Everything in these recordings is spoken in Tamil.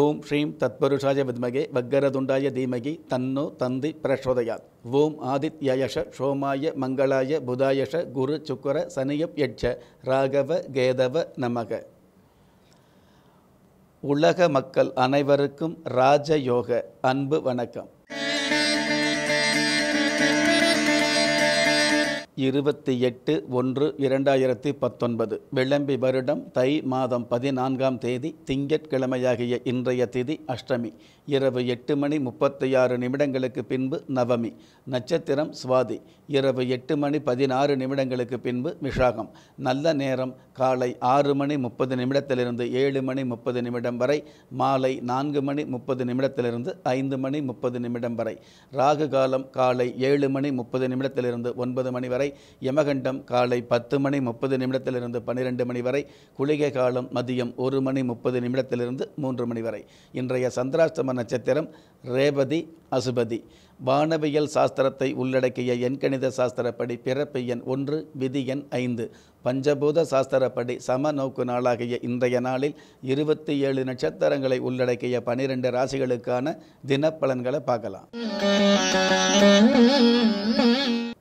ஓம் ஸ்ரீம் தத்பருஷாய வித்மகே வக்கரதுண்டாய தீமகி தன்னோ தந்தி பிரசோதயாத் ஓம் ஆதித்யயஷ சோமாய மங்களாய புதாயஷ குரு சுக்கர சனியப் யட்ச ராகவ கேதவ நமக உலக மக்கள் அனைவருக்கும் ராஜயோக அன்பு வணக்கம் இருபத்தி எட்டு ஒன்று இரண்டாயிரத்தி பத்தொன்பது விளம்பி வருடம் தை மாதம் பதினான்காம் தேதி திங்கட்கிழமையாகிய இன்றைய திதி அஷ்டமி இரவு எட்டு மணி முப்பத்தி ஆறு நிமிடங்களுக்கு பின்பு நவமி நட்சத்திரம் சுவாதி இரவு எட்டு மணி பதினாறு நிமிடங்களுக்கு பின்பு விஷாகம் நல்ல நேரம் காலை ஆறு மணி முப்பது நிமிடத்திலிருந்து ஏழு மணி முப்பது நிமிடம் வரை மாலை நான்கு மணி முப்பது நிமிடத்திலிருந்து ஐந்து மணி முப்பது நிமிடம் வரை ராகு காலம் காலை ஏழு மணி முப்பது நிமிடத்திலிருந்து ஒன்பது மணி வரை யமகண்டம் காலை பத்து மணி முப்பது நிமிடத்திலிருந்து பன்னிரெண்டு மணி வரை குளிகை காலம் மதியம் ஒரு மணி முப்பது நிமிடத்திலிருந்து மூன்று மணி வரை இன்றைய சந்திராஷ்டம நட்சத்திரம் ரேபதி அசுபதி வானவியல் சாஸ்திரத்தை உள்ளடக்கிய எண்கணித சாஸ்திரப்படி பிறப்பு எண் ஒன்று விதி எண் ஐந்து பஞ்சபூத சாஸ்திரப்படி சம நோக்கு நாளாகிய இன்றைய நாளில் இருபத்தி ஏழு நட்சத்திரங்களை உள்ளடக்கிய பனிரெண்டு ராசிகளுக்கான தினப்பலன்களை பார்க்கலாம்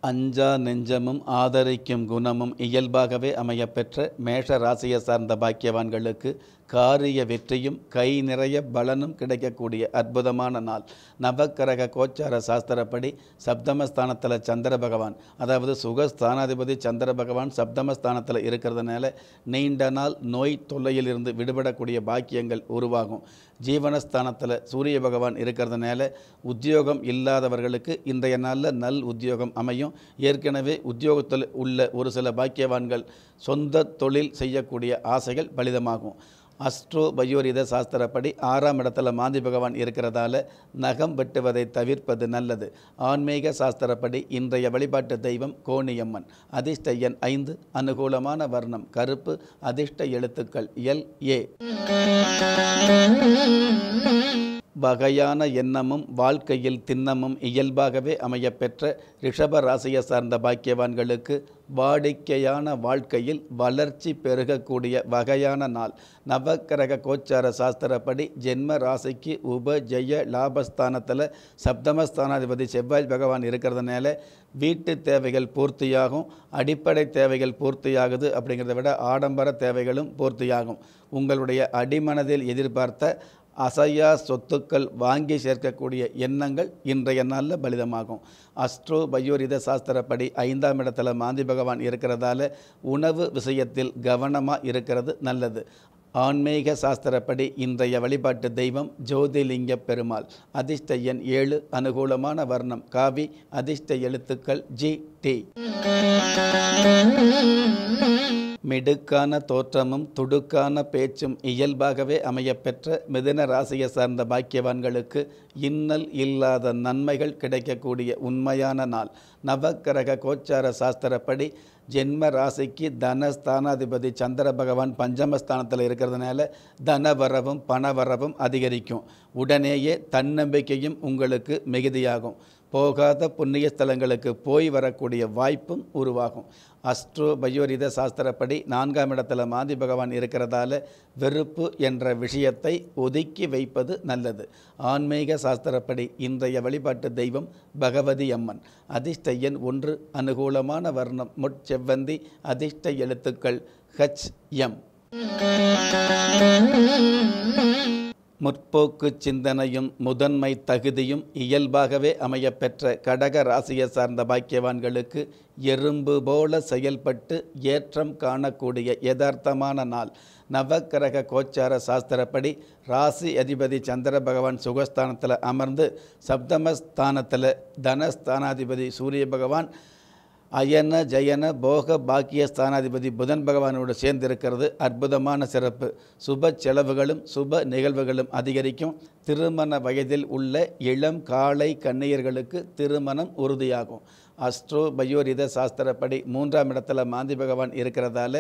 அஞ்சா நெஞ்சமும் ஆதரிக்கும் குணமும் இயல்பாகவே அமையப்பெற்ற மேஷ ராசியை சார்ந்த பாக்கியவான்களுக்கு காரிய வெற்றியும் கை நிறைய பலனும் கிடைக்கக்கூடிய அற்புதமான நாள் நவக்கரக கோச்சார சாஸ்திரப்படி சப்தமஸ்தானத்தில் சந்திர பகவான் அதாவது சுகஸ்தானாதிபதி சந்திர பகவான் சப்தமஸ்தானத்தில் இருக்கிறதுனால நீண்ட நாள் நோய் தொல்லையிலிருந்து விடுபடக்கூடிய பாக்கியங்கள் உருவாகும் ஜீவனஸ்தானத்தில் சூரிய பகவான் இருக்கிறதுனால உத்தியோகம் இல்லாதவர்களுக்கு இன்றைய நாளில் நல் உத்தியோகம் அமையும் ஏற்கனவே உத்தியோகத்தில் உள்ள ஒரு சில பாக்கியவான்கள் சொந்த தொழில் செய்யக்கூடிய ஆசைகள் பலிதமாகும் அஸ்ட்ரோ பயோரித சாஸ்திரப்படி ஆறாம் இடத்துல மாந்தி பகவான் இருக்கிறதால நகம் வெட்டுவதை தவிர்ப்பது நல்லது ஆன்மீக சாஸ்திரப்படி இன்றைய வழிபாட்டு தெய்வம் கோணியம்மன் அதிர்ஷ்ட எண் ஐந்து அனுகூலமான வர்ணம் கருப்பு அதிர்ஷ்ட எழுத்துக்கள் எல் ஏ வகையான எண்ணமும் வாழ்க்கையில் திண்ணமும் இயல்பாகவே அமையப்பெற்ற ரிஷப ராசியை சார்ந்த பாக்கியவான்களுக்கு வாடிக்கையான வாழ்க்கையில் வளர்ச்சி பெருகக்கூடிய வகையான நாள் நவக்கிரக கோச்சார சாஸ்திரப்படி ஜென்ம ராசிக்கு உப ஜெய லாபஸ்தானத்தில் சப்தமஸ்தானாதிபதி செவ்வாய் பகவான் இருக்கிறதுனால வீட்டு தேவைகள் பூர்த்தியாகும் அடிப்படை தேவைகள் பூர்த்தியாகுது அப்படிங்கிறத விட ஆடம்பர தேவைகளும் பூர்த்தியாகும் உங்களுடைய அடிமனதில் எதிர்பார்த்த அசையா சொத்துக்கள் வாங்கி சேர்க்கக்கூடிய எண்ணங்கள் இன்றைய நாளில் பலிதமாகும் அஸ்ட்ரோ பயோரித சாஸ்திரப்படி ஐந்தாம் இடத்துல மாந்தி பகவான் இருக்கிறதால உணவு விஷயத்தில் கவனமாக இருக்கிறது நல்லது ஆன்மீக சாஸ்திரப்படி இன்றைய வழிபாட்டு தெய்வம் ஜோதிலிங்க பெருமாள் அதிர்ஷ்ட எண் ஏழு அனுகூலமான வர்ணம் காவி அதிர்ஷ்ட எழுத்துக்கள் ஜி டி மிடுக்கான தோற்றமும் துடுக்கான பேச்சும் இயல்பாகவே அமையப்பெற்ற மிதன ராசியை சார்ந்த பாக்கியவான்களுக்கு இன்னல் இல்லாத நன்மைகள் கிடைக்கக்கூடிய உண்மையான நாள் நவக்கிரக கோச்சார சாஸ்திரப்படி ஜென்ம ராசிக்கு தனஸ்தானாதிபதி சந்திர பகவான் பஞ்சமஸ்தானத்தில் இருக்கிறதுனால தனவரவும் பணவரவும் அதிகரிக்கும் உடனேயே தன்னம்பிக்கையும் உங்களுக்கு மிகுதியாகும் போகாத புண்ணிய ஸ்தலங்களுக்கு போய் வரக்கூடிய வாய்ப்பும் உருவாகும் அஸ்ட்ரோ பயோரித சாஸ்திரப்படி நான்காம் இடத்துல மாந்தி பகவான் இருக்கிறதால வெறுப்பு என்ற விஷயத்தை ஒதுக்கி வைப்பது நல்லது ஆன்மீக சாஸ்திரப்படி இன்றைய வழிபாட்டு தெய்வம் பகவதி அம்மன் அதிர்ஷ்ட எண் ஒன்று அனுகூலமான வர்ணம் முட்செவ்வந்தி அதிர்ஷ்ட எழுத்துக்கள் ஹச் எம் முற்போக்கு சிந்தனையும் முதன்மை தகுதியும் இயல்பாகவே அமையப்பெற்ற கடக ராசியை சார்ந்த பாக்கியவான்களுக்கு எறும்பு போல செயல்பட்டு ஏற்றம் காணக்கூடிய யதார்த்தமான நாள் நவக்கிரக கோச்சார சாஸ்திரப்படி ராசி அதிபதி சந்திர பகவான் சுகஸ்தானத்தில் அமர்ந்து சப்தமஸ்தானத்தில் தனஸ்தானாதிபதி சூரிய பகவான் அயன ஜயன போக பாக்கிய ஸ்தானாதிபதி புதன் பகவானோடு சேர்ந்திருக்கிறது அற்புதமான சிறப்பு சுப செலவுகளும் சுப நிகழ்வுகளும் அதிகரிக்கும் திருமண வயதில் உள்ள இளம் காலை கன்னியர்களுக்கு திருமணம் உறுதியாகும் அஸ்ட்ரோ பயோரித சாஸ்திரப்படி மூன்றாம் இடத்துல மாந்தி பகவான் இருக்கிறதால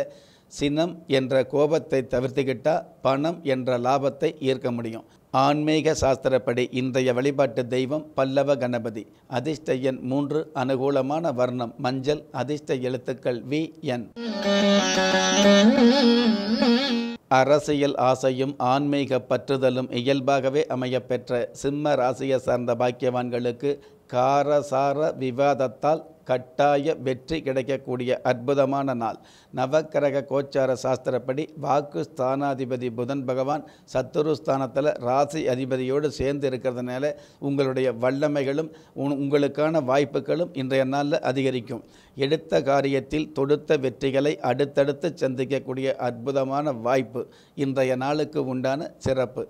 சினம் என்ற கோபத்தை தவிர்த்துக்கிட்டால் பணம் என்ற லாபத்தை ஈர்க்க முடியும் ஆன்மீக சாஸ்திரப்படி இன்றைய வழிபாட்டு தெய்வம் பல்லவ கணபதி அதிர்ஷ்ட எண் மூன்று அனுகூலமான வர்ணம் மஞ்சள் அதிர்ஷ்ட எழுத்துக்கள் வி என் அரசியல் ஆசையும் ஆன்மீக பற்றுதலும் இயல்பாகவே அமையப்பெற்ற சிம்ம ராசியை சார்ந்த பாக்கியவான்களுக்கு காரசார விவாதத்தால் கட்டாய வெற்றி கிடைக்கக்கூடிய அற்புதமான நாள் நவக்கிரக கோச்சார சாஸ்திரப்படி வாக்கு ஸ்தானாதிபதி புதன் பகவான் சத்துரு ஸ்தானத்தில் ராசி அதிபதியோடு சேர்ந்து இருக்கிறதுனால உங்களுடைய வல்லமைகளும் உங்களுக்கான வாய்ப்புகளும் இன்றைய நாளில் அதிகரிக்கும் எடுத்த காரியத்தில் தொடுத்த வெற்றிகளை அடுத்தடுத்து சந்திக்கக்கூடிய அற்புதமான வாய்ப்பு இன்றைய நாளுக்கு உண்டான சிறப்பு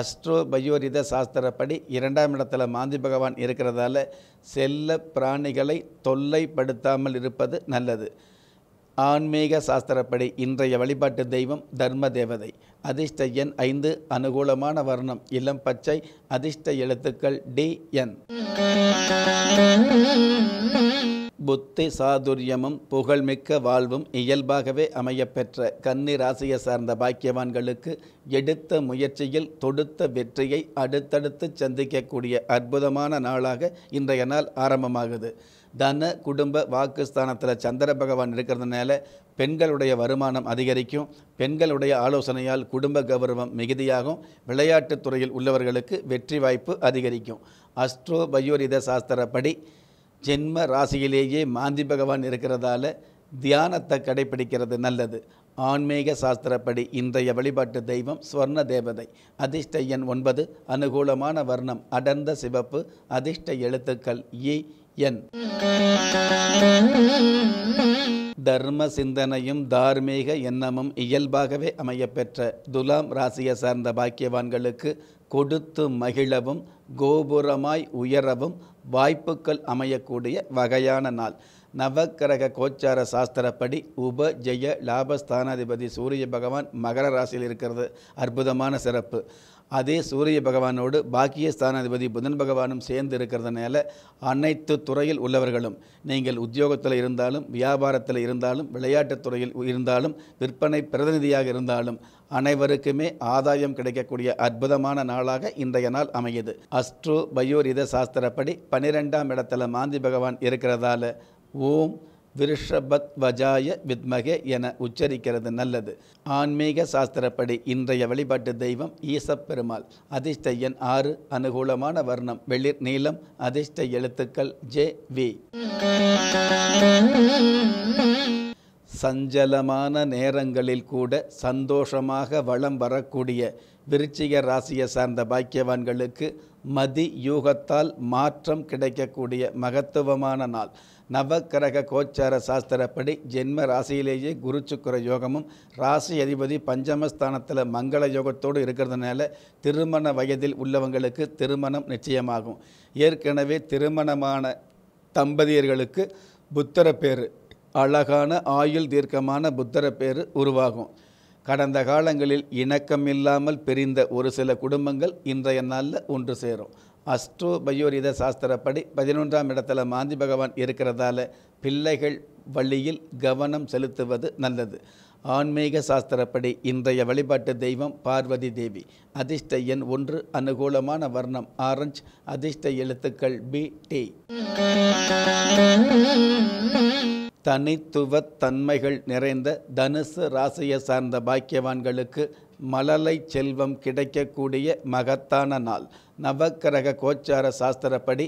அஸ்ட்ரோ பயோரித சாஸ்திரப்படி இரண்டாம் இடத்துல மாந்தி பகவான் இருக்கிறதால செல்ல பிராணிகளை தொல்லைப்படுத்தாமல் இருப்பது நல்லது ஆன்மீக சாஸ்திரப்படி இன்றைய வழிபாட்டு தெய்வம் தர்ம தேவதை அதிர்ஷ்ட எண் ஐந்து அனுகூலமான வர்ணம் இளம் பச்சை அதிர்ஷ்ட எழுத்துக்கள் டி என் புத்தி சாதுரியமும் புகழ்மிக்க வாழ்வும் இயல்பாகவே அமையப்பெற்ற கன்னி ராசியை சார்ந்த பாக்கியவான்களுக்கு எடுத்த முயற்சியில் தொடுத்த வெற்றியை அடுத்தடுத்து சந்திக்கக்கூடிய அற்புதமான நாளாக இன்றைய நாள் ஆரம்பமாகுது தன குடும்ப வாக்குஸ்தானத்தில் சந்திர பகவான் இருக்கிறதுனால பெண்களுடைய வருமானம் அதிகரிக்கும் பெண்களுடைய ஆலோசனையால் குடும்ப கௌரவம் மிகுதியாகும் விளையாட்டுத் துறையில் உள்ளவர்களுக்கு வெற்றி வாய்ப்பு அதிகரிக்கும் அஸ்ட்ரோ பயோரித சாஸ்திரப்படி ஜென்ம ராசியிலேயே மாந்தி பகவான் இருக்கிறதால தியானத்தை கடைபிடிக்கிறது நல்லது ஆன்மீக சாஸ்திரப்படி இன்றைய வழிபாட்டு தெய்வம் ஸ்வர்ண தேவதை அதிர்ஷ்ட எண் ஒன்பது அனுகூலமான வர்ணம் அடர்ந்த சிவப்பு அதிர்ஷ்ட எழுத்துக்கள் இ என் தர்ம சிந்தனையும் தார்மீக எண்ணமும் இயல்பாகவே அமையப்பெற்ற துலாம் ராசியை சார்ந்த பாக்கியவான்களுக்கு கொடுத்து மகிழவும் கோபுரமாய் உயரவும் வாய்ப்புகள் அமையக்கூடிய வகையான நாள் நவக்கிரக கோச்சார சாஸ்திரப்படி உப ஜெய லாபஸ்தானாதிபதி சூரிய பகவான் மகர ராசியில் இருக்கிறது அற்புதமான சிறப்பு அதே சூரிய பகவானோடு பாக்கிய ஸ்தானாதிபதி புதன் பகவானும் சேர்ந்து இருக்கிறதுனால அனைத்து துறையில் உள்ளவர்களும் நீங்கள் உத்தியோகத்தில் இருந்தாலும் வியாபாரத்தில் இருந்தாலும் விளையாட்டுத் துறையில் இருந்தாலும் விற்பனை பிரதிநிதியாக இருந்தாலும் அனைவருக்குமே ஆதாயம் கிடைக்கக்கூடிய அற்புதமான நாளாக இன்றைய நாள் அமையுது அஸ்ட்ரோ பயோரித சாஸ்திரப்படி பனிரெண்டாம் இடத்துல மாந்தி பகவான் இருக்கிறதால ஓம் விருஷபத்வஜாய வித்மகே என உச்சரிக்கிறது நல்லது ஆன்மீக சாஸ்திரப்படி இன்றைய வழிபாட்டு தெய்வம் ஈசப்பெருமாள் அதிர்ஷ்ட எண் ஆறு அனுகூலமான வர்ணம் வெளிர் நீளம் அதிர்ஷ்ட எழுத்துக்கள் ஜே வி சஞ்சலமான நேரங்களில் கூட சந்தோஷமாக வளம் வரக்கூடிய விருச்சிக ராசியை சார்ந்த பாக்கியவான்களுக்கு மதி யூகத்தால் மாற்றம் கிடைக்கக்கூடிய மகத்துவமான நாள் நவக்கிரக கோச்சார சாஸ்திரப்படி ஜென்ம ராசியிலேயே குரு சுக்கர யோகமும் ராசி அதிபதி பஞ்சமஸ்தானத்தில் மங்கள யோகத்தோடு இருக்கிறதுனால திருமண வயதில் உள்ளவங்களுக்கு திருமணம் நிச்சயமாகும் ஏற்கனவே திருமணமான தம்பதியர்களுக்கு புத்தர பேர் அழகான ஆயுள் தீர்க்கமான புத்தர பேர் உருவாகும் கடந்த காலங்களில் இணக்கம் இல்லாமல் பிரிந்த ஒரு சில குடும்பங்கள் இன்றைய நாளில் ஒன்று சேரும் அஸ்ட்ரோ பயோரித சாஸ்திரப்படி பதினொன்றாம் இடத்துல மாந்தி பகவான் இருக்கிறதால பிள்ளைகள் வழியில் கவனம் செலுத்துவது நல்லது ஆன்மீக சாஸ்திரப்படி இன்றைய வழிபாட்டு தெய்வம் பார்வதி தேவி அதிர்ஷ்ட எண் ஒன்று அனுகூலமான வர்ணம் ஆரஞ்சு அதிர்ஷ்ட எழுத்துக்கள் பி டி தனித்துவ தன்மைகள் நிறைந்த தனுசு ராசியை சார்ந்த பாக்கியவான்களுக்கு மலலை செல்வம் கிடைக்கக்கூடிய மகத்தான நாள் நவக்கிரக கோச்சார சாஸ்திரப்படி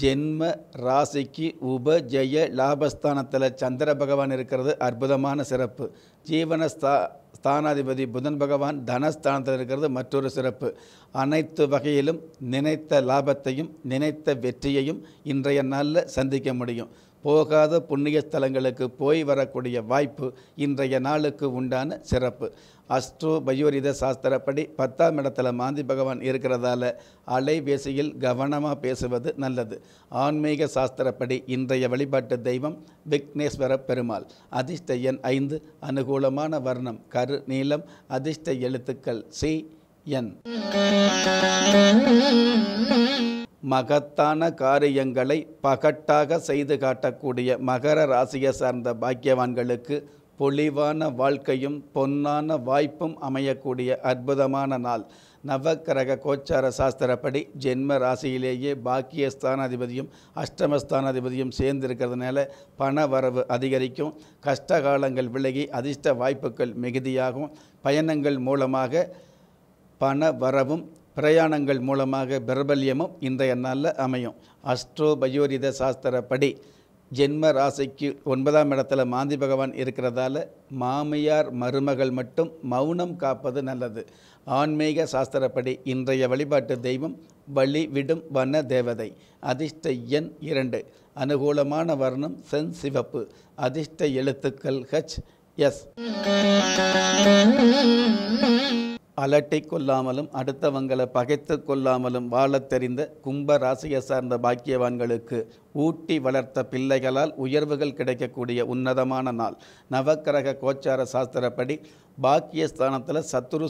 ஜென்ம ராசிக்கு உப ஜெய லாபஸ்தானத்தில் சந்திர பகவான் இருக்கிறது அற்புதமான சிறப்பு ஜீவனஸ்தா ஸ்தானாதிபதி புதன் பகவான் தனஸ்தானத்தில் இருக்கிறது மற்றொரு சிறப்பு அனைத்து வகையிலும் நினைத்த லாபத்தையும் நினைத்த வெற்றியையும் இன்றைய நாளில் சந்திக்க முடியும் போகாத புண்ணிய ஸ்தலங்களுக்கு போய் வரக்கூடிய வாய்ப்பு இன்றைய நாளுக்கு உண்டான சிறப்பு அஸ்ட்ரோ பயோரித சாஸ்திரப்படி பத்தாம் இடத்துல மாந்தி பகவான் இருக்கிறதால அலைபேசியில் கவனமாக பேசுவது நல்லது ஆன்மீக சாஸ்திரப்படி இன்றைய வழிபாட்டு தெய்வம் விக்னேஸ்வர பெருமாள் அதிர்ஷ்ட எண் ஐந்து அனுகூலமான வர்ணம் கரு நீளம் அதிர்ஷ்ட எழுத்துக்கள் சி என் மகத்தான காரியங்களை பகட்டாக செய்து காட்டக்கூடிய மகர ராசியை சார்ந்த பாக்கியவான்களுக்கு பொலிவான வாழ்க்கையும் பொன்னான வாய்ப்பும் அமையக்கூடிய அற்புதமான நாள் நவக்கிரக கோச்சார சாஸ்திரப்படி ஜென்ம ராசியிலேயே பாக்கிய ஸ்தானாதிபதியும் அஷ்டமஸ்தானாதிபதியும் சேர்ந்திருக்கிறதுனால பண வரவு அதிகரிக்கும் கஷ்ட காலங்கள் விலகி அதிர்ஷ்ட வாய்ப்புகள் மிகுதியாகும் பயணங்கள் மூலமாக பண வரவும் பிரயாணங்கள் மூலமாக பிரபல்யமும் இன்றைய நாளில் அமையும் அஸ்ட்ரோ பயோரித சாஸ்திரப்படி ஜென்ம ராசிக்கு ஒன்பதாம் இடத்துல மாந்தி பகவான் இருக்கிறதால மாமியார் மருமகள் மட்டும் மௌனம் காப்பது நல்லது ஆன்மீக சாஸ்திரப்படி இன்றைய வழிபாட்டு தெய்வம் வழி விடும் வன தேவதை அதிர்ஷ்ட எண் இரண்டு அனுகூலமான வர்ணம் சென் சிவப்பு அதிர்ஷ்ட எழுத்துக்கள் ஹச் எஸ் அலட்டை கொள்ளாமலும் அடுத்தவங்களை பகைத்து கொள்ளாமலும் வாழத் தெரிந்த கும்ப ராசியை சார்ந்த பாக்கியவான்களுக்கு ஊட்டி வளர்த்த பிள்ளைகளால் உயர்வுகள் கிடைக்கக்கூடிய உன்னதமான நாள் நவக்கிரக கோச்சார சாஸ்திரப்படி பாக்கியஸ்தானத்தில்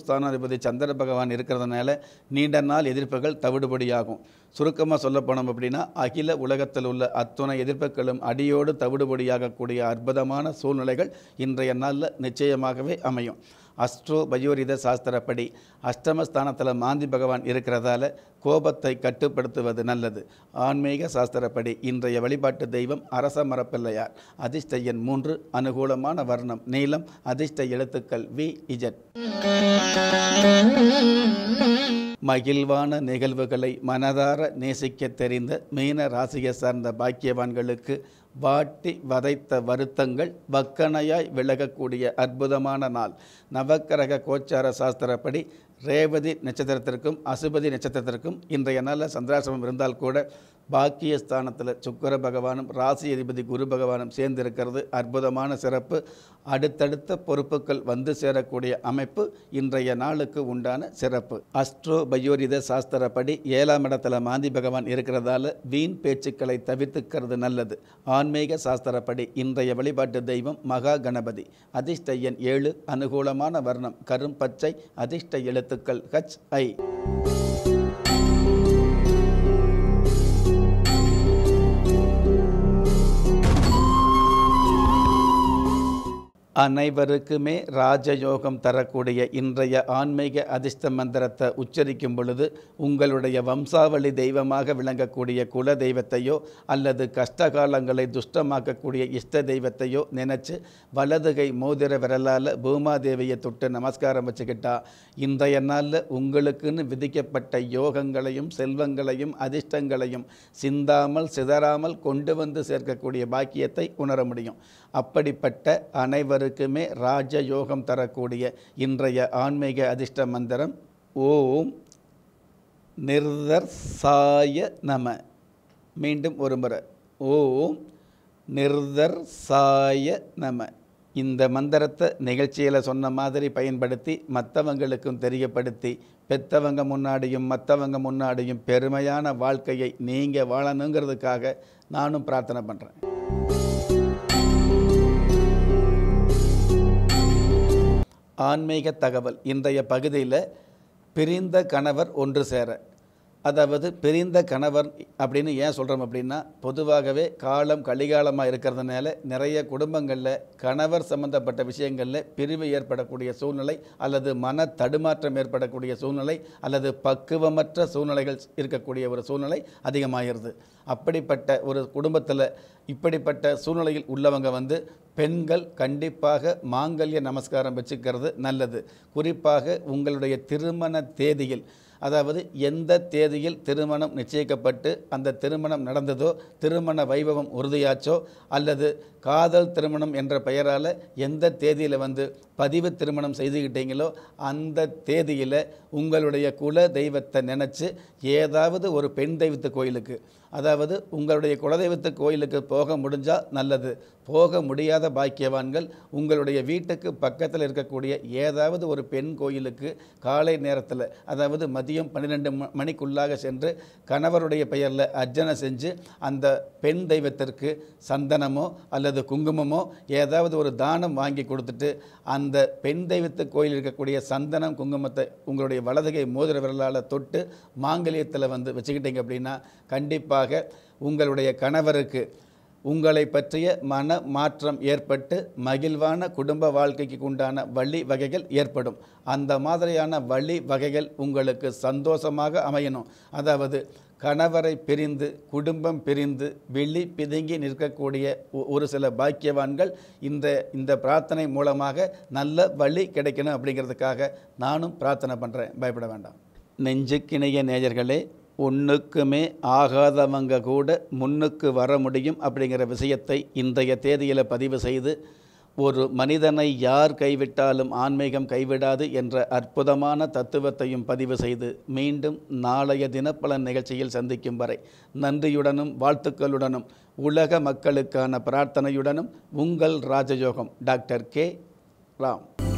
ஸ்தானாதிபதி சந்திர பகவான் இருக்கிறதுனால நீண்ட நாள் எதிர்ப்புகள் தவிடுபடியாகும் சுருக்கமாக சொல்ல போனோம் அப்படின்னா அகில உலகத்தில் உள்ள அத்துணை எதிர்ப்புகளும் அடியோடு தவிடுபடியாகக்கூடிய அற்புதமான சூழ்நிலைகள் இன்றைய நாளில் நிச்சயமாகவே அமையும் அஸ்ட்ரோ பயோரித சாஸ்திரப்படி அஷ்டமஸ்தானத்தில் மாந்தி பகவான் இருக்கிறதால கோபத்தை கட்டுப்படுத்துவது நல்லது ஆன்மீக சாஸ்திரப்படி இன்றைய வழிபாட்டு தெய்வம் அரச மரப்பிள்ளையார் அதிர்ஷ்ட எண் மூன்று அனுகூலமான வர்ணம் நீளம் அதிர்ஷ்ட எழுத்துக்கள் வி இஜட் மகிழ்வான நிகழ்வுகளை மனதார நேசிக்க தெரிந்த மீன ராசியை சார்ந்த பாக்கியவான்களுக்கு வாட்டி வதைத்த வருத்தங்கள் வக்கனையாய் விலகக்கூடிய அற்புதமான நாள் நவக்கரக கோச்சார சாஸ்திரப்படி ரேவதி நட்சத்திரத்திற்கும் அசுபதி நட்சத்திரத்திற்கும் இன்றைய நாளில் சந்திராசிரமம் இருந்தால் கூட பாக்கியஸ்தானத்தில் சுக்கர பகவானும் ராசி அதிபதி குரு பகவானும் சேர்ந்திருக்கிறது அற்புதமான சிறப்பு அடுத்தடுத்த பொறுப்புகள் வந்து சேரக்கூடிய அமைப்பு இன்றைய நாளுக்கு உண்டான சிறப்பு அஸ்ட்ரோ பயோரித சாஸ்திரப்படி ஏழாம் இடத்துல மாந்தி பகவான் இருக்கிறதால வீண் பேச்சுக்களை தவிர்த்துக்கிறது நல்லது ஆன்மீக சாஸ்திரப்படி இன்றைய வழிபாட்டு தெய்வம் மகா கணபதி அதிர்ஷ்ட ஏழு அனுகூலமான வர்ணம் கரும்பச்சை அதிர்ஷ்ட எழுத்துக்கள் ஹச் ஐ அனைவருக்குமே ராஜயோகம் தரக்கூடிய இன்றைய ஆன்மீக அதிர்ஷ்ட மந்திரத்தை உச்சரிக்கும் பொழுது உங்களுடைய வம்சாவளி தெய்வமாக விளங்கக்கூடிய குல தெய்வத்தையோ அல்லது கஷ்டகாலங்களை துஷ்டமாக்கக்கூடிய இஷ்ட தெய்வத்தையோ நினச்சி வலதுகை மோதிர விரலால் பூமாதேவியை தொட்டு நமஸ்காரம் வச்சுக்கிட்டா இன்றைய நாளில் உங்களுக்குன்னு விதிக்கப்பட்ட யோகங்களையும் செல்வங்களையும் அதிர்ஷ்டங்களையும் சிந்தாமல் சிதறாமல் கொண்டு வந்து சேர்க்கக்கூடிய பாக்கியத்தை உணர முடியும் அப்படிப்பட்ட அனைவருக்குமே ராஜ யோகம் தரக்கூடிய இன்றைய ஆன்மீக அதிர்ஷ்ட மந்திரம் ஓம் நிர்தர்சாய நம மீண்டும் ஒரு முறை ஓம் நிர்தர்சாய நம இந்த மந்திரத்தை நிகழ்ச்சியில் சொன்ன மாதிரி பயன்படுத்தி மற்றவங்களுக்கும் தெரியப்படுத்தி பெற்றவங்க முன்னாடியும் மற்றவங்க முன்னாடியும் பெருமையான வாழ்க்கையை நீங்கள் வாழணுங்கிறதுக்காக நானும் பிரார்த்தனை பண்ணுறேன் ஆன்மீக தகவல் இன்றைய பகுதியில் பிரிந்த கணவர் ஒன்று சேர அதாவது பிரிந்த கணவர் அப்படின்னு ஏன் சொல்கிறோம் அப்படின்னா பொதுவாகவே காலம் கலிகாலமாக இருக்கிறதுனால நிறைய குடும்பங்களில் கணவர் சம்மந்தப்பட்ட விஷயங்களில் பிரிவு ஏற்படக்கூடிய சூழ்நிலை அல்லது மன தடுமாற்றம் ஏற்படக்கூடிய சூழ்நிலை அல்லது பக்குவமற்ற சூழ்நிலைகள் இருக்கக்கூடிய ஒரு சூழ்நிலை அதிகமாகிறது அப்படிப்பட்ட ஒரு குடும்பத்தில் இப்படிப்பட்ட சூழ்நிலையில் உள்ளவங்க வந்து பெண்கள் கண்டிப்பாக மாங்கல்ய நமஸ்காரம் வச்சுக்கிறது நல்லது குறிப்பாக உங்களுடைய திருமண தேதியில் அதாவது எந்த தேதியில் திருமணம் நிச்சயிக்கப்பட்டு அந்த திருமணம் நடந்ததோ திருமண வைபவம் உறுதியாச்சோ அல்லது காதல் திருமணம் என்ற பெயரால் எந்த தேதியில் வந்து பதிவு திருமணம் செய்துக்கிட்டீங்களோ அந்த தேதியில் உங்களுடைய குல தெய்வத்தை நினச்சி ஏதாவது ஒரு பெண் தெய்வத்து கோயிலுக்கு அதாவது உங்களுடைய குலதெய்வத்து கோயிலுக்கு போக முடிஞ்சால் நல்லது போக முடியாத பாக்கியவான்கள் உங்களுடைய வீட்டுக்கு பக்கத்தில் இருக்கக்கூடிய ஏதாவது ஒரு பெண் கோயிலுக்கு காலை நேரத்தில் அதாவது மதியம் பன்னிரெண்டு மணிக்குள்ளாக சென்று கணவருடைய பெயரில் அர்ச்சனை செஞ்சு அந்த பெண் தெய்வத்திற்கு சந்தனமோ அல்லது குங்குமமோ ஏதாவது ஒரு தானம் வாங்கி கொடுத்துட்டு அந்த பெண் தெய்வத்து கோயில் இருக்கக்கூடிய சந்தனம் குங்குமத்தை உங்களுடைய வலதுகை மோதிர விரலால் தொட்டு மாங்கல்யத்தில் வந்து வச்சுக்கிட்டீங்க அப்படின்னா கண்டிப்பாக உங்களுடைய கணவருக்கு உங்களை பற்றிய மன மாற்றம் ஏற்பட்டு மகிழ்வான குடும்ப வாழ்க்கைக்கு உண்டான வழி வகைகள் ஏற்படும் அந்த மாதிரியான வழி வகைகள் உங்களுக்கு சந்தோஷமாக அமையணும் அதாவது கணவரை பிரிந்து குடும்பம் பிரிந்து வெள்ளி பிதுங்கி நிற்கக்கூடிய ஒரு சில பாக்கியவான்கள் இந்த இந்த பிரார்த்தனை மூலமாக நல்ல வழி கிடைக்கணும் அப்படிங்கிறதுக்காக நானும் பிரார்த்தனை பண்ணுறேன் பயப்பட வேண்டாம் நெஞ்சுக்கிணைய நேயர்களே ஒன்றுக்குமே ஆகாதவங்க கூட முன்னுக்கு வர முடியும் அப்படிங்கிற விஷயத்தை இன்றைய தேதியில் பதிவு செய்து ஒரு மனிதனை யார் கைவிட்டாலும் ஆன்மீகம் கைவிடாது என்ற அற்புதமான தத்துவத்தையும் பதிவு செய்து மீண்டும் நாளைய தினப்பலன் நிகழ்ச்சியில் சந்திக்கும் வரை நன்றியுடனும் வாழ்த்துக்களுடனும் உலக மக்களுக்கான பிரார்த்தனையுடனும் உங்கள் ராஜயோகம் டாக்டர் கே ராம்